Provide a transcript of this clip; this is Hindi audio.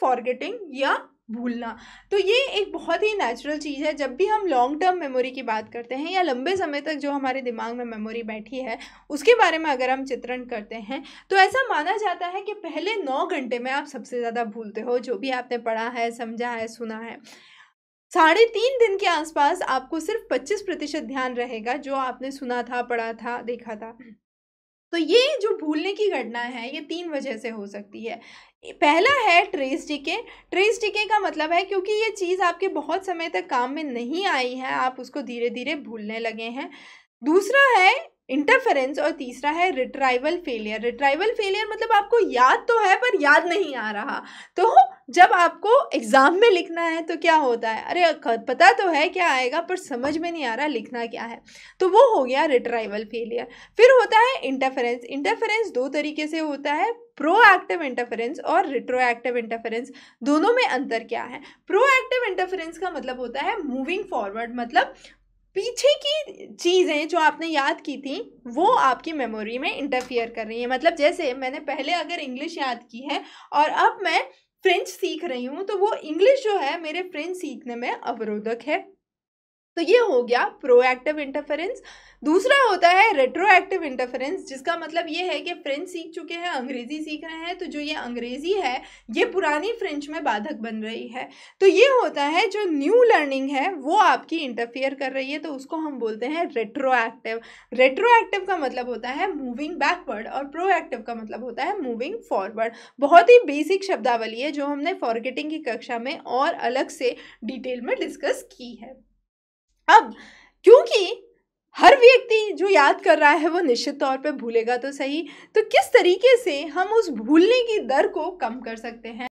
फॉरगेटिंग या भूलना तो ये एक बहुत ही नेचुरल चीज़ है जब भी हम लॉन्ग टर्म मेमोरी की बात करते हैं या लंबे समय तक जो हमारे दिमाग में मेमोरी बैठी है उसके बारे में अगर हम चित्रण करते हैं तो ऐसा माना जाता है कि पहले नौ घंटे में आप सबसे ज़्यादा भूलते हो जो भी आपने पढ़ा है समझा है सुना है साढ़े तीन दिन के आसपास आपको सिर्फ पच्चीस प्रतिशत ध्यान रहेगा जो आपने सुना था पढ़ा था देखा था तो ये जो भूलने की घटना है ये तीन वजह से हो सकती है पहला है ट्रेस टिके ट्रेस टिके का मतलब है क्योंकि ये चीज़ आपके बहुत समय तक काम में नहीं आई है आप उसको धीरे धीरे भूलने लगे हैं दूसरा है इंटरफेरेंस और तीसरा है रिट्राइवल फेलियर रिट्राइवल फेलियर मतलब आपको याद तो है पर याद नहीं आ रहा तो जब आपको एग्ज़ाम में लिखना है तो क्या होता है अरे पता तो है क्या आएगा पर समझ में नहीं आ रहा लिखना क्या है तो वो हो गया रिट्राइवल फेलियर फिर होता है इंटरफेरेंस इंटरफेरेंस दो तरीके से होता है प्रोएक्टिव इंटरफेरेंस और रिट्रोएक्टिव इंटरफेरेंस दोनों में अंतर क्या है प्रोएक्टिव इंटरफेरेंस का मतलब होता है मूविंग फॉरवर्ड मतलब पीछे की चीज़ें जो आपने याद की थी वो आपकी मेमोरी में इंटरफियर कर रही है मतलब जैसे मैंने पहले अगर इंग्लिश याद की है और अब मैं फ्रेंच सीख रही हूँ तो वो इंग्लिश जो है मेरे फ्रेंच सीखने में अवरोधक है तो ये हो गया प्रोएक्टिव इंटरफेरेंस दूसरा होता है रेट्रोएक्टिव इंटरफेरेंस जिसका मतलब ये है कि फ्रेंच सीख चुके हैं अंग्रेज़ी सीख रहे हैं तो जो ये अंग्रेज़ी है ये पुरानी फ्रेंच में बाधक बन रही है तो ये होता है जो न्यू लर्निंग है वो आपकी इंटरफेयर कर रही है तो उसको हम बोलते हैं रेट्रोएक्टिव रेट्रोएक्टिव का मतलब होता है मूविंग बैकवर्ड और प्रोएक्टिव का मतलब होता है मूविंग फॉरवर्ड बहुत ही बेसिक शब्दावली है जो हमने फॉरगेटिंग की कक्षा में और अलग से डिटेल में डिस्कस की है अब क्योंकि हर व्यक्ति जो याद कर रहा है वो निश्चित तौर पे भूलेगा तो सही तो किस तरीके से हम उस भूलने की दर को कम कर सकते हैं